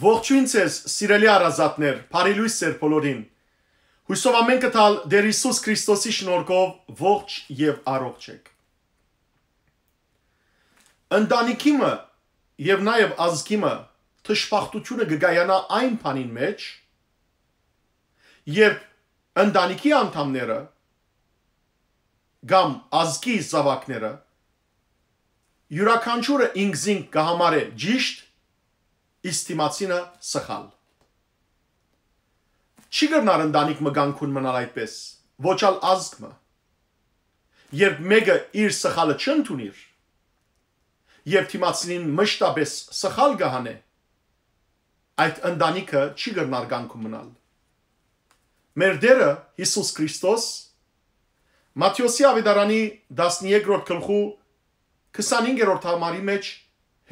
Ողջույն ցես, սիրելի արազատներ, բարի լույս ձեր բոլորին։ Հույսով ամեն կտալ Տեր Հիսուս Քրիստոսի շնորհքով ողջ եւ առողջ եք։ Ընտանիքիմը եւ նաեւ ազգիմը թշվախտությունը գգայանա այն բանին մեջ, երբ ընտանիքի անդամները կամ ազգի զավակները յուրաքանչյուրը ինքզին կհամարե ճիշտ իստիմացինը սխալ։ Չի գրնար ընտանիք մգանքուն մնալ այդպես, ոչալ ազգը։ Երբ մեկը իր սխալը չընդունիր, եւ թիմացին մշտապես սխալ գահանե, այդ ընտանիքը չի գրնար գանքում մնալ։ Մեր դերը Հիսուս Քրիստոս Մատթեոսի ավետարանի 13-րդ գլխու 25-րդ համարի մեջ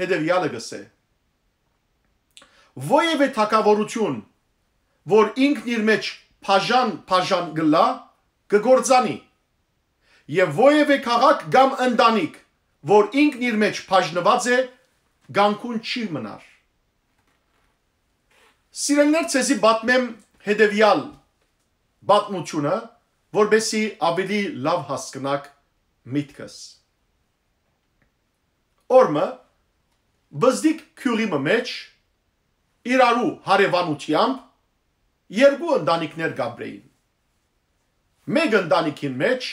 հետևյալը գսե ովևէ թակավորություն, որ ինքն իր մեջ բաժան բաժան գլա, կգործանի։ Եվ ովևէ քաղաք կամ ընտանիք, որ ինքն իր մեջ բաժնված է, գանկուն չի մնար։ Սիրելիներ, ցեզի պատմեմ հետևյալ պատմությունը, որբեսի ավելի լավ հասկանաք միտքս։ Օրը բզդիկ քյուրի մեջ իրարու հարևանությամբ երկու ընտանիքներ գաբրեին։ Մեկ ընտանիքին մեջ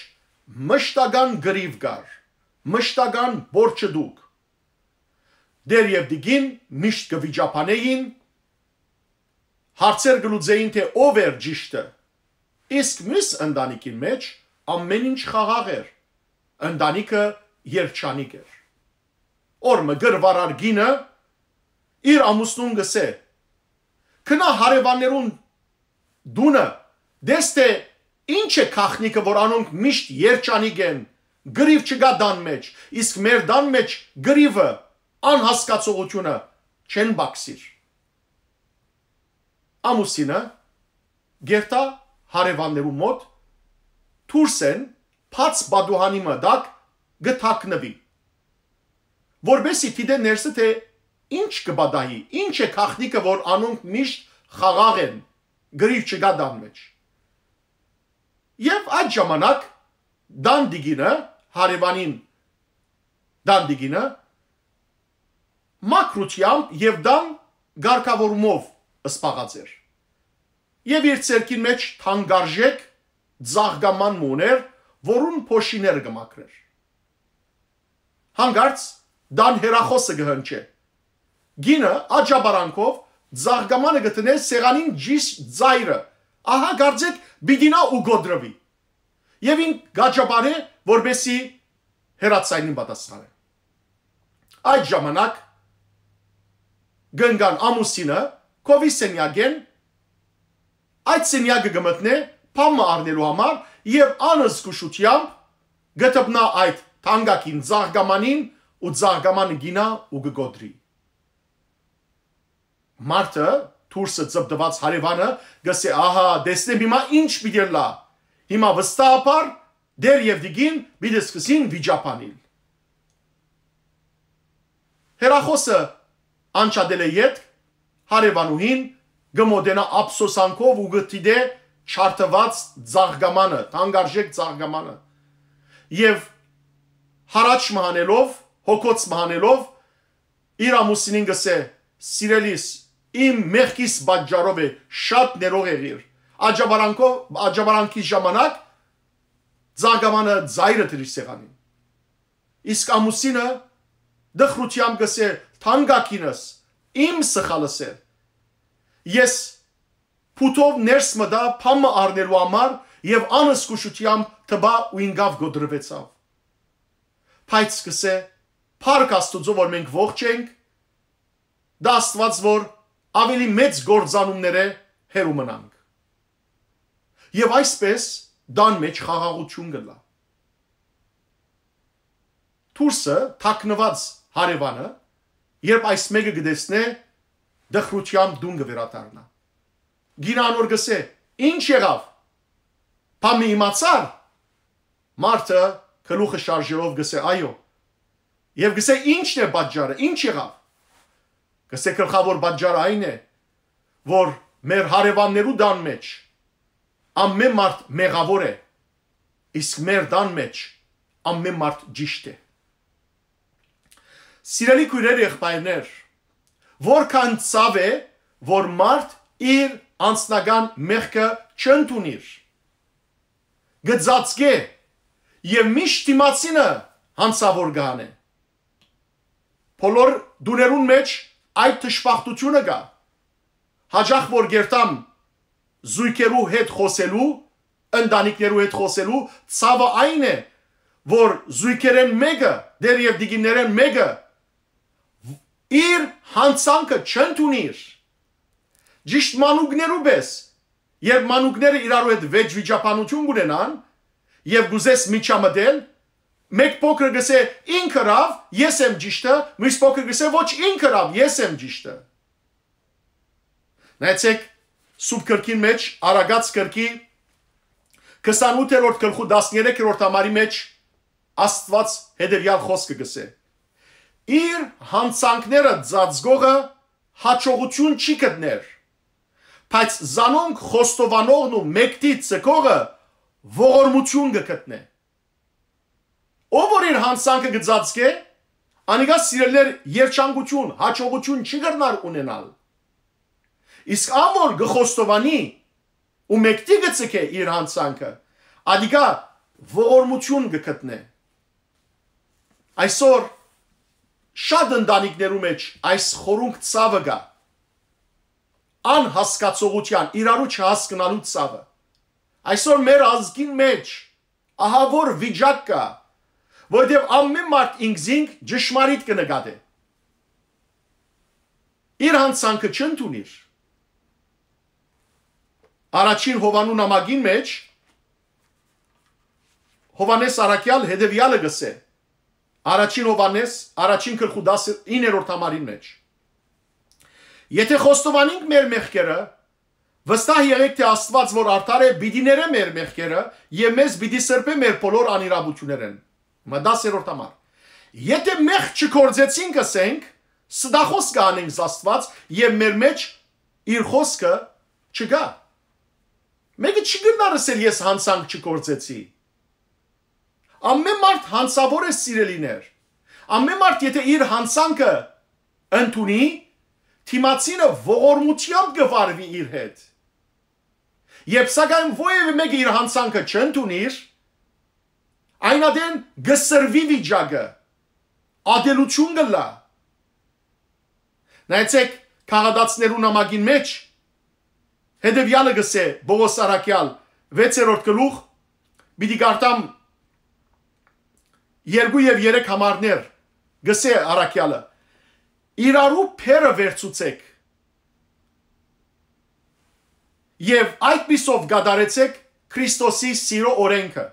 մշտական գրիվ կար, մշտական բորչդուկ։ Դեր եւ դիգին միշտ կվիճապանեին հարցեր գլուծեին թե ով էր ճիշտը։ Իսկ մյուս ընտանիքին մեջ ամեն ինչ խաղաղ էր։ Ընտանիքը երջանիկ էր։ Օրը գրվարարգինը իր ամուսնուն գսե քնա հարևաններուն դունը դեստե ինչ է քախնիկը որ անոնք միշտ երջանիկ են գրիվ չկա դան մեջ իսկ մեր դան մեջ գրիվը անհասկացողությունը չեն բաքսիր ամուսինը գերտա հարևաններու մոտ թուրսեն փած բադուհանի մդակ գթակնվի որբեսի թիդե ներսը թե Ինչ կբադայի, ինչ է քախնիկը, որ անոնք միշտ խաղաղ են, գրիվ չկա դան մեջ։ Եվ այդ ժամանակ դանդիգինը, հարևանին դանդիգինը մակրությամբ եւ դան ղարկավորումով սպաղած էր։ Եվ իր ցերկին մեջ թանգարժեք զաղգաման մուներ, որուն փոշիներ գմակրեր։ Հանգարց դան հերախոսը գհնչեր Գինը աճաբարանքով զարգամանը գտնել սեղանին ջիս ծայրը։ Ահա գարձեք բիդինա ու գոդրովի։ Եվ ին գաճաբարե որբեսի հերացայինին պատասխանը։ Այդ ժամանակ գնգան ամուսինը կովի սենյագեն այդ սենյակը գմտնե փամը առնելու համար եւ անսկուշությամբ գտտնա այդ թանգակին զարգամանին ու զարգամանը գինա ու գգոդրի մարդը թուրսը ծպտված հարևանը գսե ահա դեսնեմ հիմա ինչ պիտի լա հիմա վստահաբար դեր եւ դիգին պիտի սկսին վիճապանիլ հերախոսը անչադել է յետ հարևանուհին գմոդենա ափսոսանքով ու գտիդե չարթված ծաղգամանը թանկարժեք ծաղգամանը եւ հարաճ մահանելով հոգոց մահանելով իր ամուսինին գսե սիրելիս իմ մեղքիս պատճառով է շատ ներող եղիր։ Աջաբարանքով աջաբարանքի ժամանակ ցագամանը ծայրը դրի սեղանին։ Իսկ ամուսինը դխրությամբ գսե թանկակինս իմ սխալս է։ Ես փութով ներս մտա փամը առնելու համար եւ անսկուշությամբ տբա ու ինգավ գոդրվեցավ։ Փայծ գսե Փարք Աստուծո որ մենք ողջ ենք, դա Աստված որ ավելի մեծ գործանումները հերու մնանք։ Եվ այսպես դան մեջ խաղաղություն գլա։ Թուրսը թակնված հարևանը, երբ այս մեկը գտեսնե, դխրությամբ դուն կվերադառնա։ Գինանոր գսե, ինչ եղավ։ Փամի իմացար։ Մարտը գլուխը շարժելով գսե, այո։ Եվ գսե, ի՞նչն է պատճառը, ի՞նչ եղավ։ Գսե գլխավոր բանջարը այն է, որ մեր հարևաններու դան մեջ ամեն մարդ մեղավոր է, իսկ մեր դան մեջ ամեն մարդ ճիշտ է։ Սիրելի քույրեր եղբայրներ, որքան ցավ է, որ մարդ իր անձնական մեղքը չընդունիր։ Գծածկե եւ միշտ իմացինը հանցավոր գանե։ Բոլոր դուներուն մեջ այդ ճշմարտությունը կա հաջախ որ գերտամ զույգերու հետ խոսելու ընտանիքներու հետ խոսելու ցավը այն է որ զույգերեն մեկը դեր եւ դիգիներեն մեկը իր հանցանքը չընդունիր ճիշտ մանուկներու պես երբ մանուկները իրարու հետ վեճ վիճապանություն ունենան եւ գուզես միջամտել Մեկ փոքրը գսե ինքը լավ, ես եմ ճիշտը, մյուս փոքրը գսե ոչ ինքը լավ, ես եմ ճիշտը։ Նայեցեք սուբկրկին մեջ Արագած կրկի 28-րդ գլխու 13-րդ համարի մեջ Աստված հետևյալ խոսքը գսե. Իր հանցանքները ծածկողը հաջողություն չի գտներ, բայց զանոնք խոստովանողն ու մեկտի ցկողը ողորմություն կգտնե։ Ով որ իր հանցանքը գծածկե, անիկա սիրելներ երջանկություն, հաջողություն չի գրնար ունենալ։ Իսկ ամոր գխոստովանի ու մեկտի գծկե իր հանցանքը, ադիկա ողորմություն գտնե։ Այսօր շատ ընտանիքներու մեջ այս խորունկ ցավը գա անհասկացողության, իրարու չհասկանալու ցավը։ Այսօր մեր ազգին մեջ ահա որ վիճակ կա, Որտեւ ամեն մարդ ինքզինք ճշմարիտ կնկատի։ Իր հանցանքը չընդունիր։ Արաջին Հովանու նամակին մեջ Հովանես Արաքյալ հետևյալը գսե։ Արաջին Հովանես, առաջին գլխու 19-րդ համարին մեջ։ Եթե խոստովանենք մեր մեղքերը, Վստահ եղեք, թե Աստված, որ արդար է, պիտի ներե մեր մեղքերը եւ մեզ պիտի սրբե մեր բոլոր անիրավություններեն։ 10-րդ համար։ Եթե մեղ չկործեցինք ասենք, սդախոս կանենք Աստված եւ մեր մեջ իր խոսքը չգա։ Մեկը չգնարսել ես հանցանք չկործեցի։ Ամեն մարդ հանցավոր է սիրելիներ։ Ամեն մարդ եթե իր հանցանքը ընդունի, թիմացինը ողորմությամբ գվարվի իր հետ։ Եվ սակայն ովևէ մեկը իր հանցանքը չընդունիր, այնադեն գսրվի վիճակը ադելություն գլա նայեցեք քաղադացներու նամակին մեջ հետեւյալը գսե Բողոս Արաքյալ 6-րդ գլուխ պիտի գարտամ երկու եւ երեք համարներ գսե Արաքյալը իրարու փերը վերցուցեք եւ այդ պիսով գադարեցեք Քրիստոսի սիրո օրենքը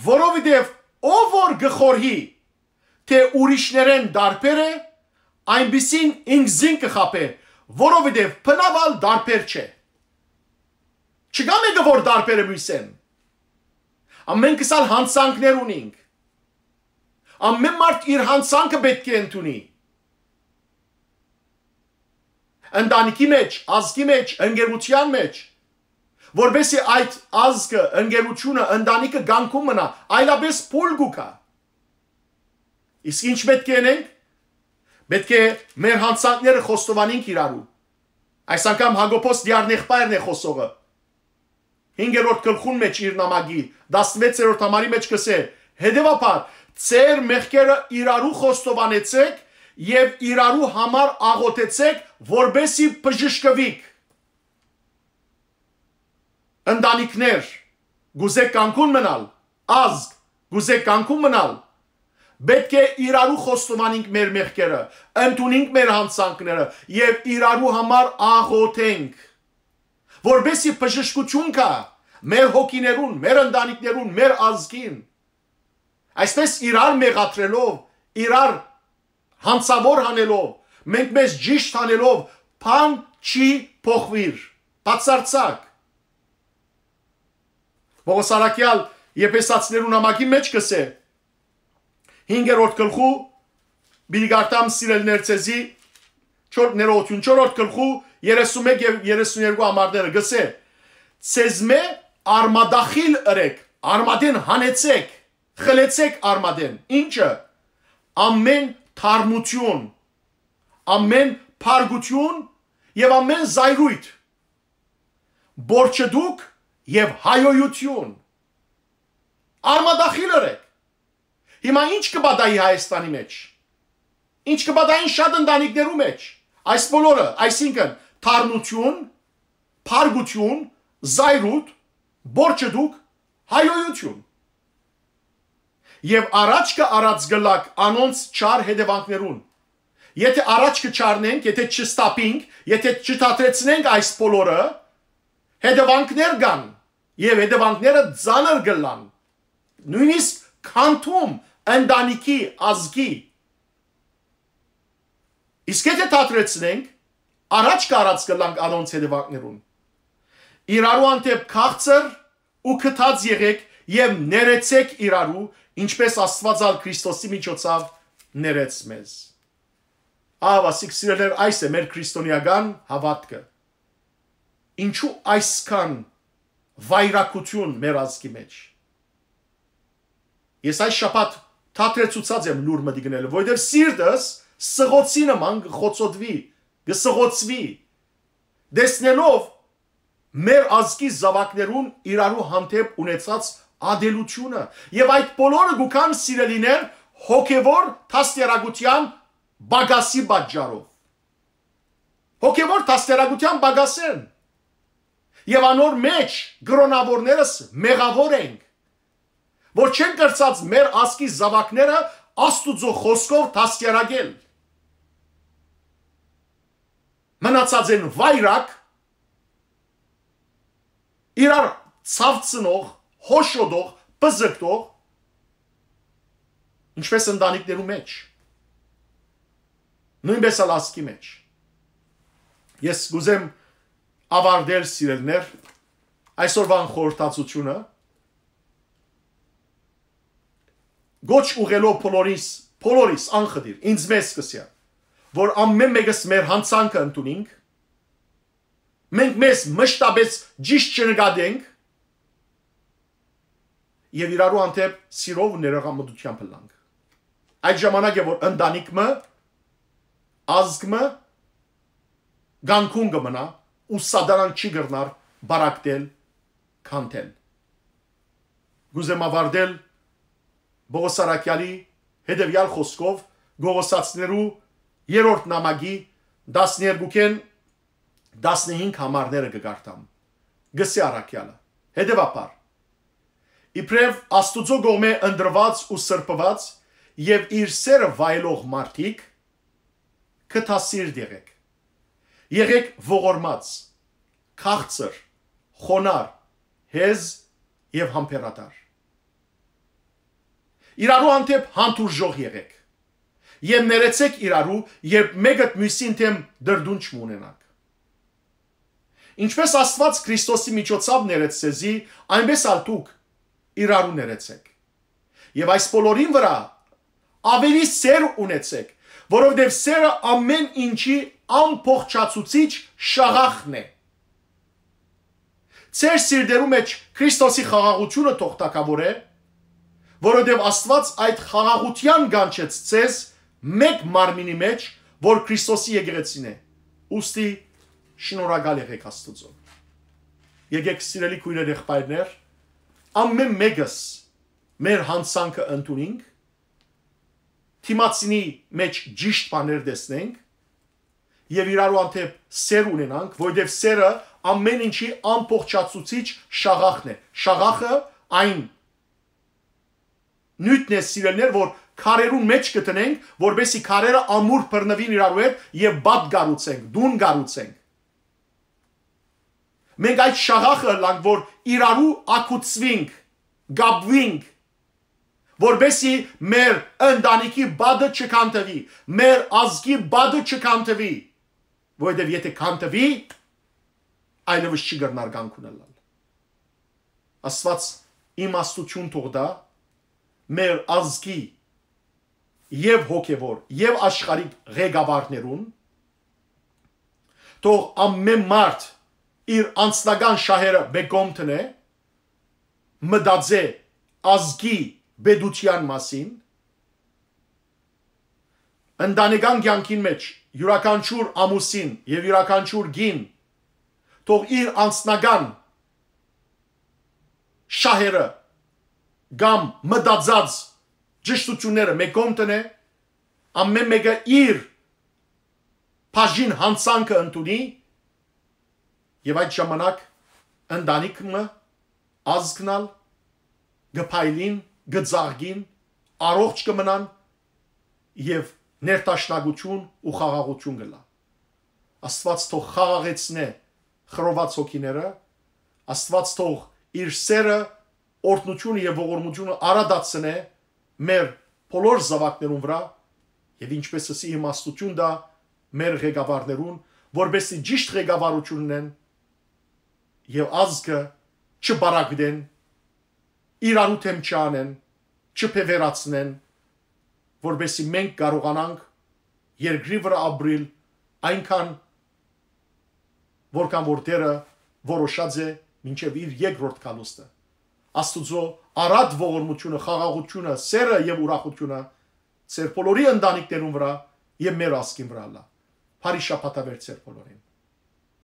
Որովհետև ով որ գխորհի, թե ուրիշներեն դարբեր է, այնպեսին ինքզին կխապե, որովհետև փնավալ դարբեր չէ։ Չկա մեկը որ դարբերը մյուսեն։ Ամենքս ալ հանցանքներ ունենք։ Ամեն մարդ իր հանցանքը պետք է ընդունի։ Ընտանիքի մեջ, ազգի մեջ, ընկերության մեջ որբեսի այդ ազգը, ընկերությունը, ընտանիքը գանքում մնա, այլապես փոլ գուկա։ Իսկ ինչ պետք է անենք։ Պետք է մեր հանցանքները խոստովանենք իրարու։ Այս անգամ Հակոբոս Դիարնեխպայրն է խոսողը։ 5-րդ գլխուն մեջ իր նամակի 16-րդ համարի մեջ կսե. Հետևաբար, ծեր մեղքերը իրարու խոստովանեցեք եւ իրարու համար աղոթեցեք, որբեսի բժշկվիք ընտանիքներ գուզե կանքուն մնալ, ազգ գուզե կանքուն մնալ, Պետք է իրարու խոստովանենք մեր մեղքերը, ընդունենք մեր հանցանքները եւ իրարու համար աղոթենք, որբեսի բժշկություն կա մեր հոգիներուն, մեր ընտանիքներուն, մեր ազգին։ Այսպես իրար մեղադրելով, իրար հանցավոր հանելով, մենք մեզ ճիշտ հանելով, բան չի փոխվիր։ Բացարձակ Պողոս Արաքյալ Եփեսացիներու նամակի մեջ կսե 5-րդ գլխու՝ «Բիլի գարտամ սիրելներ ցեզի» 4 ներողություն 4-րդ գլխու 31 եւ 32 համարները գսե ցեզմե արմադախիլ ըրեք արմադեն հանեցեք խլեցեք արմադեն ինչը ամեն թարմություն ամեն փարգություն եւ ամեն զայրույթ Բորչը դուք եւ հայոյություն։ Արմադախիլ ըրեք։ Հիմա ինչ կբադայի Հայաստանի մեջ։ Ինչ կբադային շատ ընտանիքներու մեջ։ Այս բոլորը, այսինքն թարնություն, փարգություն, զայրույթ, բորճը դուք հայոյություն։ Եվ առաջ կառած գլակ անոնց չար հետևանքներուն։ Եթե առաջ կչարնենք, եթե չստապինք, եթե չտատրեցնենք այս բոլորը, հետևանքներ կան եւ հետևանքները ցաներ գլան։ Նույնիսկ քանթում ընտանիքի ազգի Իսկ եթե թատրեցնենք, առաջ կարած կլանք անոնց հետևակներուն։ Իրարու անտեպ քաղցր ու կթած եղեք եւ ներեցեք իրարու, ինչպես Աստվածալ Քրիստոսի միջոցով ներեց մեզ։ Ավասիկ սիրելեր, այս է մեր քրիստոնեական հավատքը։ Ինչու այսքան վայրակություն մեր ազգի մեջ։ Ես այս շաբաթ թատրեցուցած եմ լուր մտի գնելը, որովհետև սիրտս սղոցի նման գխոցոդվի, գսղոցվի։ Դեսնելով մեր ազգի զավակներուն իրարու հանդեպ ունեցած ադելությունը եւ այդ բոլորը գուքան սիրելիներ հոգևոր թաստերագության բագասի բաճարով հոգևոր թաստերագության բագասեն Եվ անոր մեջ գրոնավորներս մեղավոր ենք, որ չեն կրծած մեր ասկի զավակները աստուծո խոսքով դաստիարակել։ Մնացած են վայրակ, իրար ցավցնող, հոշոդող, բզկտող, ինչպես ընտանիքներու մեջ, նույնպես ալ ասկի մեջ։ Ես գուզեմ ավարդել սիրելներ, այսօրվան խորհրդածությունը գոչ ուղելով փոլորիս, փոլորիս անխդիր, ինձ մեզ սկսյա, որ ամեն մեկս մեր հանցանքը ընդունենք, մենք մեզ մշտաբես ճիշտ չնկատենք եւ իրարու հանդեպ սիրով ու ներողամտությամբ լանք։ Այդ ժամանակ է որ ընտանիքը ազգը գանքուն կմնա ու սադանան չի գրնար բարակտել, քանթել։ Գուզեմ ավարտել Բողոս Սարակյանի հետևյալ խոսքով գողոսացներու երրորդ նամակի 12-ին 15 համարները կգարտամ։ Գսի Արաքյալը։ Հետևաբար Իբրև Աստուծո գողմե ընդրված ու սրբված եւ իր սերը վայելող մարդիկ կտասիր դերեք Եղեք ողորմած, քաղցր, խոնար, հեզ եւ համբերատար։ Իրարու հանդեպ հանդուրժող եղեք։ Եվ ներեցեք իրարու, երբ մեկը մյուսին դեմ դրդուն չունենաք։ Ինչպես Աստված Քրիստոսի միջոցով ներեցեզի, այնպես ալ դուք իրարու ներեցեք։ Եվ այս բոլորին վրա ավելի սեր ունեցեք, որովհետև սերը ամեն ինչի ամփոխչացուցիչ շաղախն է։ Ձեր սիրտերու մեջ Քրիստոսի խաղաղությունը թողտակավոր է, որովհետև Աստված այդ խաղաղության գանչեց ցեզ մեկ մարմինի մեջ, որ Քրիստոսի եկեղեցին է։ Ոստի շնորհակալ եղեք Աստծո։ Եկեք սիրելի քույրեր եղբայրներ, ամեն մեկս մեր հանցանքը ընդունենք թիմացինի մեջ ճիշտ բաներ տեսնենք եւ իրար ու անթեփ սեր ունենանք, որովհետեւ սերը ամեն ինչի ամբողջացուցիչ շաղախն է։ Շաղախը այն նյութն է սիրելներ, որ քարերուն մեջ կտնենք, որբեսի քարերը ամուր բռնվին իրար հետ եւ բադ գառուցենք, դուն գառուցենք։ Մենք այդ շաղախը լանք, որ իրարու ակուցվինք, գաբվինք, որբեսի մեր ընտանիքի բադը չկանտվի, մեր ազգի բադը չկանտվի։ չկ Որովհետև եթե կանտվի, այլևս չի գտնար կյանք ունենալ։ Աստված իմաստություն թող դա մեր ազգի եւ հոգեվոր եւ աշխարհի ղեկավարներուն թող ամեն մարդ իր անձնական շահերը բեկոմ տնե մտածե ազգի բեդության մասին ընդանեկան կյանքին մեջ յուրաքանչյուր ամուսին եւ յուրաքանչյուր գին թող իր անձնական շահերը կամ մտածած ճշտությունները մեկում տնե ամեն մեկը իր բաժին հանցանքը ընդունի եւ այդ ժամանակ ընդանիքը ազգնալ գփայլին գծարգին առողջ կմնան եւ ներտաշնագություն ու խաղաղություն գլա։ Աստված թող խաղաղեցնե խրոված հոգիները, Աստված թող իր սերը, օրհնությունը եւ ողորմությունը արադացնե մեր բոլոր զավակներուն վրա եւ ինչպես ասի իմաստություն դա մեր ղեկավարներուն, որբեսի ճիշտ ղեկավարություն ունեն եւ ազգը չբարակդեն, իրարու թեմ չանեն, չփևերացնեն, չփ որովհետեւ մենք կարողանանք երկրի վրա ապրել այնքան որքան որ Տերը որոշած է մինչև իր երկրորդ կալուստը աստուծո արադ ողորմությունը խաղաղությունը սերը եւ ուրախությունը ծեր բոլորի ընտանիքներուն վրա եւ մեր ասկին վրա լա Փարի շապատավեր ծեր բոլորին